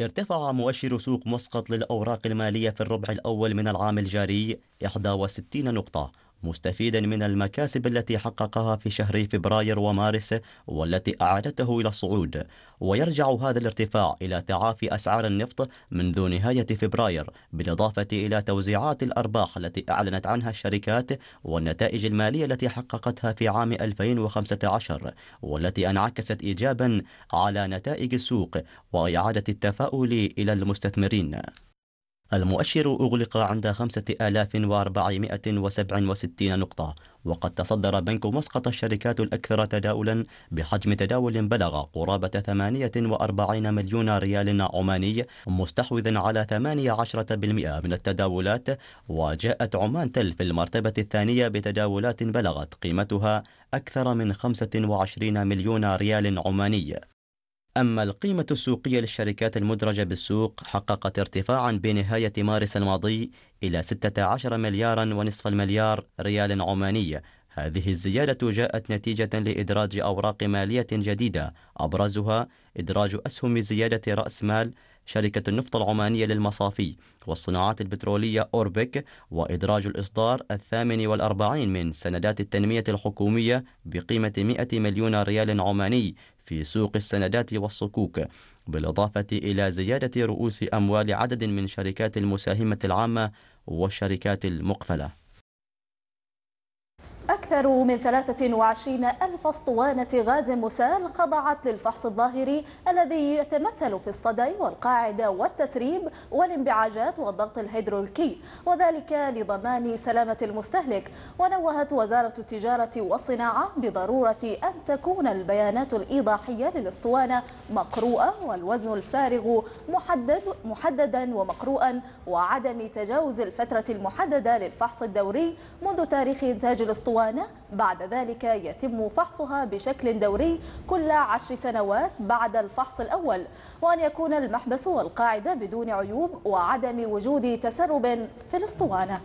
ارتفع مؤشر سوق مسقط للأوراق المالية في الربع الأول من العام الجاري 61 نقطة مستفيدا من المكاسب التي حققها في شهر فبراير ومارس والتي أعادته إلى الصعود ويرجع هذا الارتفاع إلى تعافي أسعار النفط منذ نهاية فبراير بالإضافة إلى توزيعات الأرباح التي أعلنت عنها الشركات والنتائج المالية التي حققتها في عام 2015 والتي انعكست إيجابا على نتائج السوق وإعادة التفاؤل إلى المستثمرين المؤشر أغلق عند 5467 نقطة وقد تصدر بنك مسقط الشركات الأكثر تداولا بحجم تداول بلغ قرابة 48 مليون ريال عماني مستحوذا على 18% من التداولات وجاءت عمان تل في المرتبة الثانية بتداولات بلغت قيمتها أكثر من 25 مليون ريال عماني أما القيمة السوقية للشركات المدرجة بالسوق حققت ارتفاعا بنهاية مارس الماضي إلى 16 مليارا ونصف المليار ريال عماني هذه الزيادة جاءت نتيجة لإدراج أوراق مالية جديدة أبرزها إدراج أسهم زيادة رأس مال شركة النفط العمانية للمصافي والصناعات البترولية أوربك وإدراج الإصدار الثامن والأربعين من سندات التنمية الحكومية بقيمة 100 مليون ريال عماني في سوق السندات والصكوك بالإضافة إلى زيادة رؤوس أموال عدد من شركات المساهمة العامة والشركات المقفله أكثر من 23 ألف أسطوانة غاز مسال خضعت للفحص الظاهري الذي يتمثل في الصدى والقاعدة والتسريب والانبعاجات والضغط الهيدروليكي وذلك لضمان سلامة المستهلك ونوهت وزارة التجارة والصناعة بضرورة أن تكون البيانات الإيضاحية للأسطوانة مقروءة والوزن الفارغ محدد محددا ومقروءا وعدم تجاوز الفترة المحددة للفحص الدوري منذ تاريخ إنتاج الأسطوانة الإسطوانة بعد ذلك يتم فحصها بشكل دوري كل عشر سنوات بعد الفحص الأول وأن يكون المحبس والقاعدة بدون عيوب وعدم وجود تسرب في الإسطوانة